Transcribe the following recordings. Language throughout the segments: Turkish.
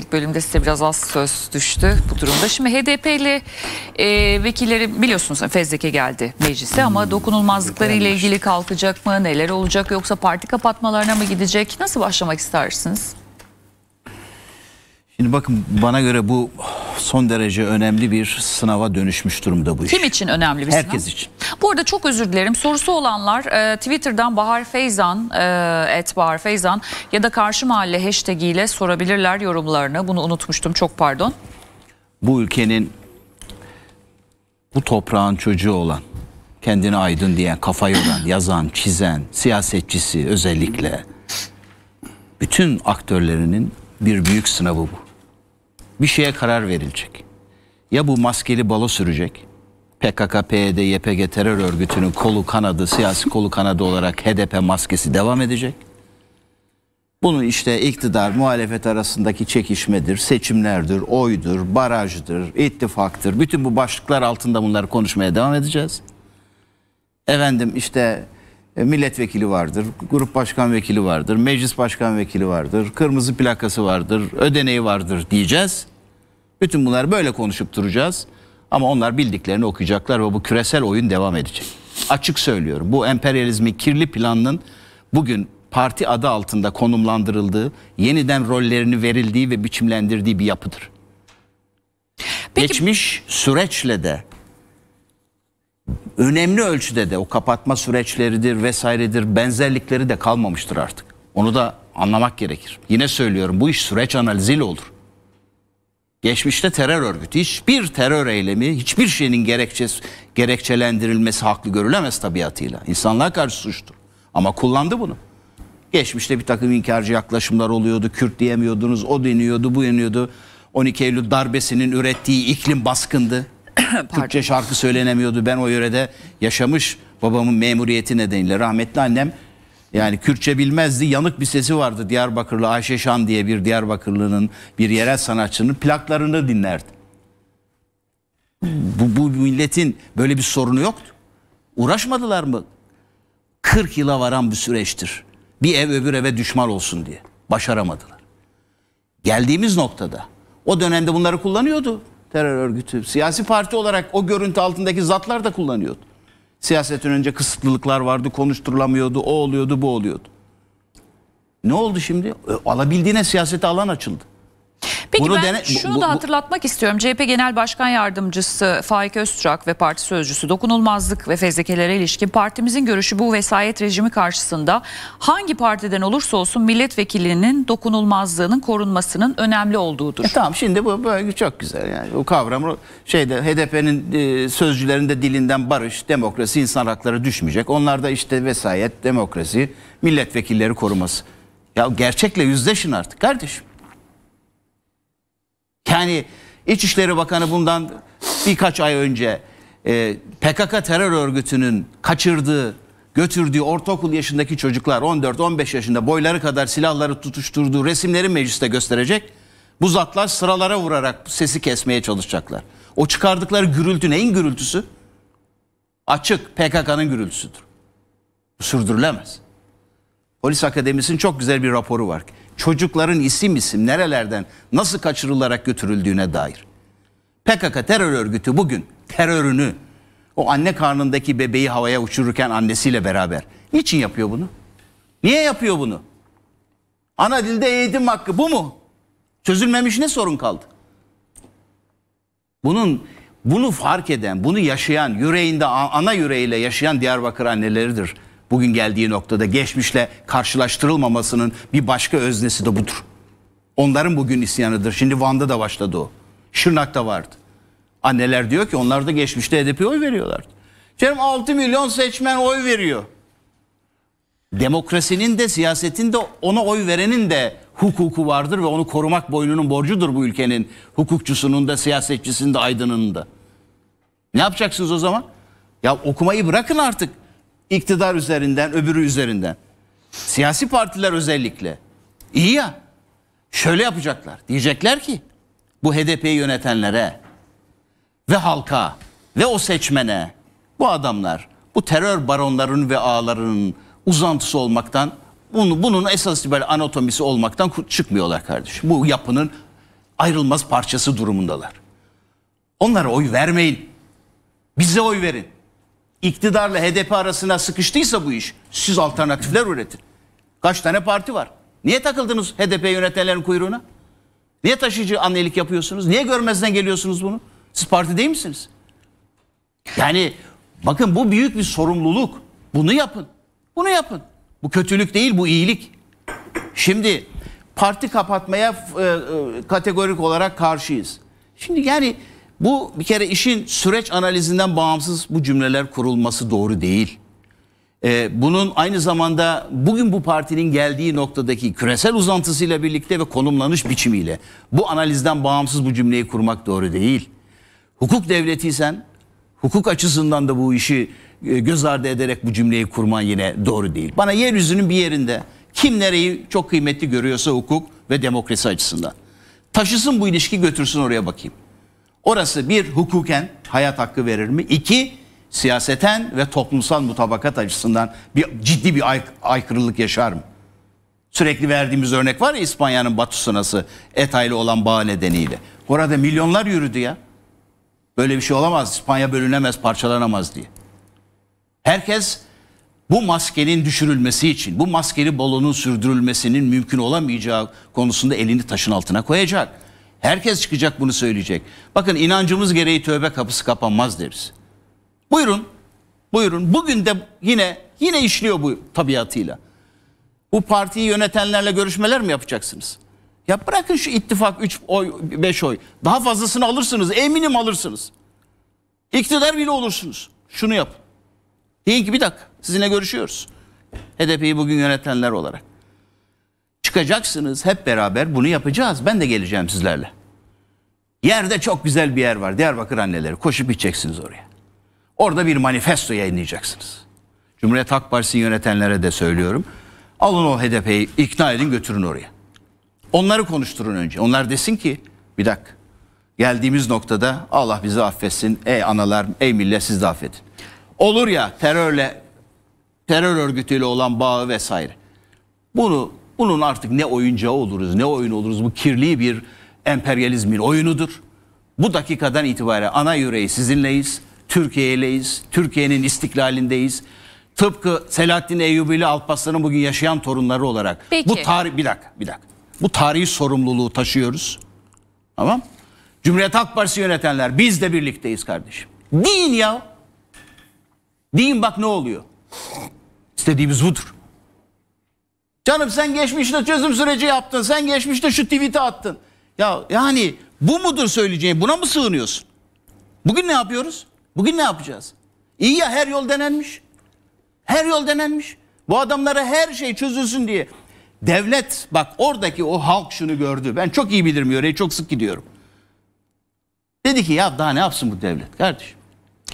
konuşuyoruz. bölümde size biraz az söz düştü bu durumda. Şimdi HDP'li e, vekilleri biliyorsunuz fezleke geldi meclise ama hmm, dokunulmazlıkları ile ilgili kalkacak mı? Neler olacak yoksa parti kapatmalarına mı gidecek? Nasıl başlamak istersiniz? Şimdi bakın bana göre bu son derece önemli bir sınava dönüşmüş durumda bu iş. Kim için önemli bir Herkes sınav? Herkes için. Bu arada çok özür dilerim. Sorusu olanlar e, Twitter'dan Bahar Feyzan, e, et Bahar Feyzan ya da Karşı Mahalle hashtag ile sorabilirler yorumlarını. Bunu unutmuştum çok pardon. Bu ülkenin bu toprağın çocuğu olan, kendini aydın diyen, kafayı olan, yazan, çizen, siyasetçisi özellikle bütün aktörlerinin bir büyük sınavı bu bir şeye karar verilecek. Ya bu maskeli balo sürecek. PKK, PYD, e YPG terör örgütünün kolu kanadı, siyasi kolu kanadı olarak HDP maskesi devam edecek. Bunun işte iktidar, muhalefet arasındaki çekişmedir, seçimlerdir, oydur, barajdır, ittifaktır. Bütün bu başlıklar altında bunları konuşmaya devam edeceğiz. Efendim işte e, milletvekili vardır, grup başkan vekili vardır, meclis başkan vekili vardır, kırmızı plakası vardır, ödeneği vardır diyeceğiz. Bütün bunlar böyle konuşup duracağız. Ama onlar bildiklerini okuyacaklar ve bu küresel oyun devam edecek. Açık söylüyorum bu emperyalizmi kirli planının bugün parti adı altında konumlandırıldığı, yeniden rollerini verildiği ve biçimlendirdiği bir yapıdır. Peki. Geçmiş süreçle de önemli ölçüde de o kapatma süreçleridir vesairedir benzerlikleri de kalmamıştır artık. Onu da anlamak gerekir. Yine söylüyorum bu iş süreç analiziyle olur. Geçmişte terör örgütü hiçbir terör eylemi, hiçbir şeyin gerekçesi, gerekçelendirilmesi haklı görülemez tabiatıyla. İnsanlığa karşı suçtur. Ama kullandı bunu. Geçmişte bir takım inkarcı yaklaşımlar oluyordu. Kürt diyemiyordunuz, o deniyordu, bu deniyordu. 12 Eylül darbesinin ürettiği iklim baskındı. Türkçe şarkı söylenemiyordu. Ben o yörede yaşamış babamın memuriyeti nedeniyle rahmetli annem yani Kürtçe bilmezdi. Yanık bir sesi vardı Diyarbakırlı Ayşe Şan diye bir Diyarbakırlı'nın bir yerel sanatçının plaklarını dinlerdi. Bu, bu milletin böyle bir sorunu yoktu. Uğraşmadılar mı? 40 yıla varan bir süreçtir. Bir ev öbür eve düşman olsun diye. Başaramadılar. Geldiğimiz noktada o dönemde bunları kullanıyordu terör örgütü. Siyasi parti olarak o görüntü altındaki zatlar da kullanıyordu. Siyasetin önce kısıtlılıklar vardı, konuşturulamıyordu, o oluyordu, bu oluyordu. Ne oldu şimdi? E, alabildiğine siyasete alan açıldı. Peki Bunu ben dene, şunu bu, bu, da hatırlatmak istiyorum. CHP Genel Başkan Yardımcısı Faik Öztürk ve parti sözcüsü dokunulmazlık ve fezlekelere ilişkin partimizin görüşü bu vesayet rejimi karşısında hangi partiden olursa olsun milletvekilinin dokunulmazlığının korunmasının önemli olduğudur. E tamam şimdi bu böyle çok güzel yani o kavram şeyde HDP'nin e, sözcülerinde dilinden barış, demokrasi, insan hakları düşmeyecek. Onlar da işte vesayet, demokrasi, milletvekilleri koruması. Ya gerçekle yüzleşin artık kardeşim. Yani İçişleri Bakanı bundan birkaç ay önce e, PKK terör örgütünün kaçırdığı, götürdüğü ortaokul yaşındaki çocuklar 14-15 yaşında boyları kadar silahları tutuşturduğu resimleri mecliste gösterecek. Bu zatlar sıralara vurarak sesi kesmeye çalışacaklar. O çıkardıkları gürültü neyin gürültüsü? Açık PKK'nın gürültüsüdür. Bu sürdürülemez. Polis Akademisi'nin çok güzel bir raporu var çocukların isim isim nerelerden nasıl kaçırılarak götürüldüğüne dair. PKK terör örgütü bugün terörünü o anne karnındaki bebeği havaya uçururken annesiyle beraber. Niçin yapıyor bunu? Niye yapıyor bunu? Ana dilde eğitim hakkı bu mu? Çözülmemiş ne sorun kaldı? Bunun bunu fark eden, bunu yaşayan, yüreğinde ana yüreğiyle yaşayan Diyarbakır anneleridir bugün geldiği noktada geçmişle karşılaştırılmamasının bir başka öznesi de budur. Onların bugün isyanıdır. Şimdi Van'da da başladı o. Şırnak'ta vardı. Anneler diyor ki onlar da geçmişte HDP'ye oy veriyorlardı. Canım 6 milyon seçmen oy veriyor. Demokrasinin de siyasetin de ona oy verenin de hukuku vardır ve onu korumak boynunun borcudur bu ülkenin hukukçusunun da siyasetçisinin de aydınının da. Ne yapacaksınız o zaman? Ya okumayı bırakın artık. İktidar üzerinden, öbürü üzerinden. Siyasi partiler özellikle. İyi ya. Şöyle yapacaklar. Diyecekler ki bu HDP'yi yönetenlere ve halka ve o seçmene bu adamlar bu terör baronlarının ve ağlarının uzantısı olmaktan bunu, bunun esas böyle anatomisi olmaktan çıkmıyorlar kardeşim. Bu yapının ayrılmaz parçası durumundalar. Onlara oy vermeyin. Bize oy verin iktidarla HDP arasına sıkıştıysa bu iş siz alternatifler üretin. Kaç tane parti var? Niye takıldınız HDP yönetenlerin kuyruğuna? Niye taşıyıcı annelik yapıyorsunuz? Niye görmezden geliyorsunuz bunu? Siz parti değil misiniz? Yani bakın bu büyük bir sorumluluk. Bunu yapın. Bunu yapın. Bu kötülük değil bu iyilik. Şimdi parti kapatmaya e, e, kategorik olarak karşıyız. Şimdi yani bu bir kere işin süreç analizinden bağımsız bu cümleler kurulması doğru değil. Ee, bunun aynı zamanda bugün bu partinin geldiği noktadaki küresel uzantısıyla birlikte ve konumlanış biçimiyle bu analizden bağımsız bu cümleyi kurmak doğru değil. Hukuk devletiysen hukuk açısından da bu işi e, göz ardı ederek bu cümleyi kurman yine doğru değil. Bana yeryüzünün bir yerinde kim nereyi çok kıymetli görüyorsa hukuk ve demokrasi açısından. Taşısın bu ilişki götürsün oraya bakayım. Orası bir hukuken hayat hakkı verir mi? İki siyaseten ve toplumsal mutabakat açısından bir ciddi bir ay, aykırılık yaşar mı? Sürekli verdiğimiz örnek var ya İspanya'nın batı sınası etaylı olan bağ nedeniyle. Orada milyonlar yürüdü ya. Böyle bir şey olamaz. İspanya bölünemez, parçalanamaz diye. Herkes bu maskenin düşürülmesi için, bu maskeli balonun sürdürülmesinin mümkün olamayacağı konusunda elini taşın altına koyacak. Herkes çıkacak bunu söyleyecek. Bakın inancımız gereği tövbe kapısı kapanmaz deriz. Buyurun. Buyurun. Bugün de yine yine işliyor bu tabiatıyla. Bu partiyi yönetenlerle görüşmeler mi yapacaksınız? Ya bırakın şu ittifak 3 oy 5 oy. Daha fazlasını alırsınız. Eminim alırsınız. İktidar bile olursunuz. Şunu yap. Deyin ki bir dakika sizinle görüşüyoruz. HDP'yi bugün yönetenler olarak çıkacaksınız hep beraber bunu yapacağız. Ben de geleceğim sizlerle. Yerde çok güzel bir yer var. Diyarbakır anneleri koşup gideceksiniz oraya. Orada bir manifesto yayınlayacaksınız. Cumhuriyet Halk Partisi yönetenlere de söylüyorum. Alın o HDP'yi ikna edin götürün oraya. Onları konuşturun önce. Onlar desin ki bir dakika geldiğimiz noktada Allah bizi affetsin. Ey analar, ey millet siz de affedin. Olur ya terörle terör örgütüyle olan bağı vesaire. Bunu bunun artık ne oyuncağı oluruz ne oyun oluruz bu kirli bir emperyalizmin oyunudur. Bu dakikadan itibaren ana yüreği sizinleyiz. Türkiye'leyiz. Türkiye'nin istiklalindeyiz. Tıpkı Selahattin Eyyubi Alparslan'ın bugün yaşayan torunları olarak Peki. bu tarih bir dakika bir dakika. Bu tarihi sorumluluğu taşıyoruz. Tamam? Cumhuriyet Halk Partisi yönetenler biz de birlikteyiz kardeşim. Din ya. din bak ne oluyor. İstediğimiz budur. Canım sen geçmişte çözüm süreci yaptın. Sen geçmişte şu tweet'i attın. Ya yani bu mudur söyleyeceğin? Buna mı sığınıyorsun? Bugün ne yapıyoruz? Bugün ne yapacağız? İyi ya her yol denenmiş. Her yol denenmiş. Bu adamlara her şey çözülsün diye. Devlet bak oradaki o halk şunu gördü. Ben çok iyi bilirim yöreye çok sık gidiyorum. Dedi ki ya daha ne yapsın bu devlet kardeşim?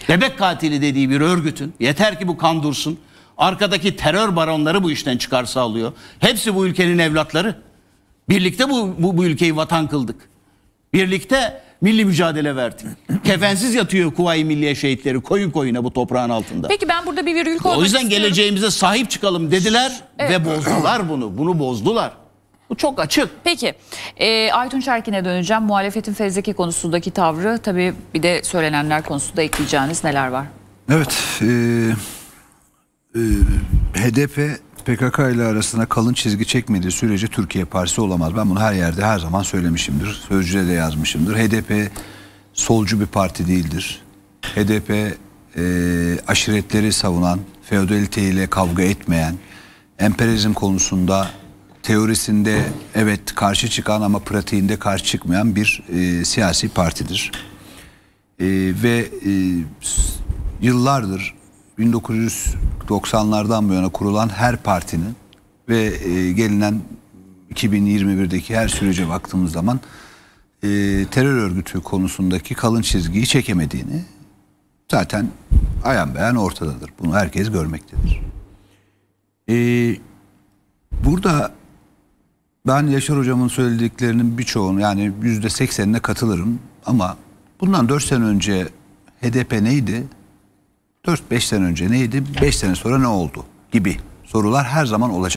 Bebek katili dediği bir örgütün yeter ki bu kan dursun. Arkadaki terör baronları bu işten çıkar sağlıyor. Hepsi bu ülkenin evlatları. Birlikte bu, bu, bu ülkeyi vatan kıldık. Birlikte milli mücadele verdik. Kefensiz yatıyor Kuvayi Milliye şehitleri koyun koyuna bu toprağın altında. Peki ben burada bir virgül koymak O yüzden istiyorum. geleceğimize sahip çıkalım dediler evet. ve bozdular bunu. Bunu bozdular. Bu çok açık. Peki e, Aytun Çerkin'e döneceğim. Muhalefetin fezleke konusundaki tavrı tabii bir de söylenenler konusunda ekleyeceğiniz neler var? Evet. Evet e, ee, HDP PKK ile arasında kalın çizgi çekmediği sürece Türkiye partisi olamaz. Ben bunu her yerde her zaman söylemişimdir. Sözcüde de yazmışımdır. HDP solcu bir parti değildir. HDP e, aşiretleri savunan, feodalite ile kavga etmeyen, emperyalizm konusunda teorisinde evet karşı çıkan ama pratiğinde karşı çıkmayan bir e, siyasi partidir. E, ve e, yıllardır 1900 90'lardan bu yana kurulan her partinin ve e, gelinen 2021'deki her sürece baktığımız zaman e, terör örgütü konusundaki kalın çizgiyi çekemediğini zaten ayan beyan ortadadır. Bunu herkes görmektedir. Ee, burada ben Yaşar Hocam'ın söylediklerinin birçoğunu yani yüzde seksenine katılırım ama bundan dört sene önce HDP neydi? 4-5 sene önce neydi, 5 sene sonra ne oldu gibi sorular her zaman olacak.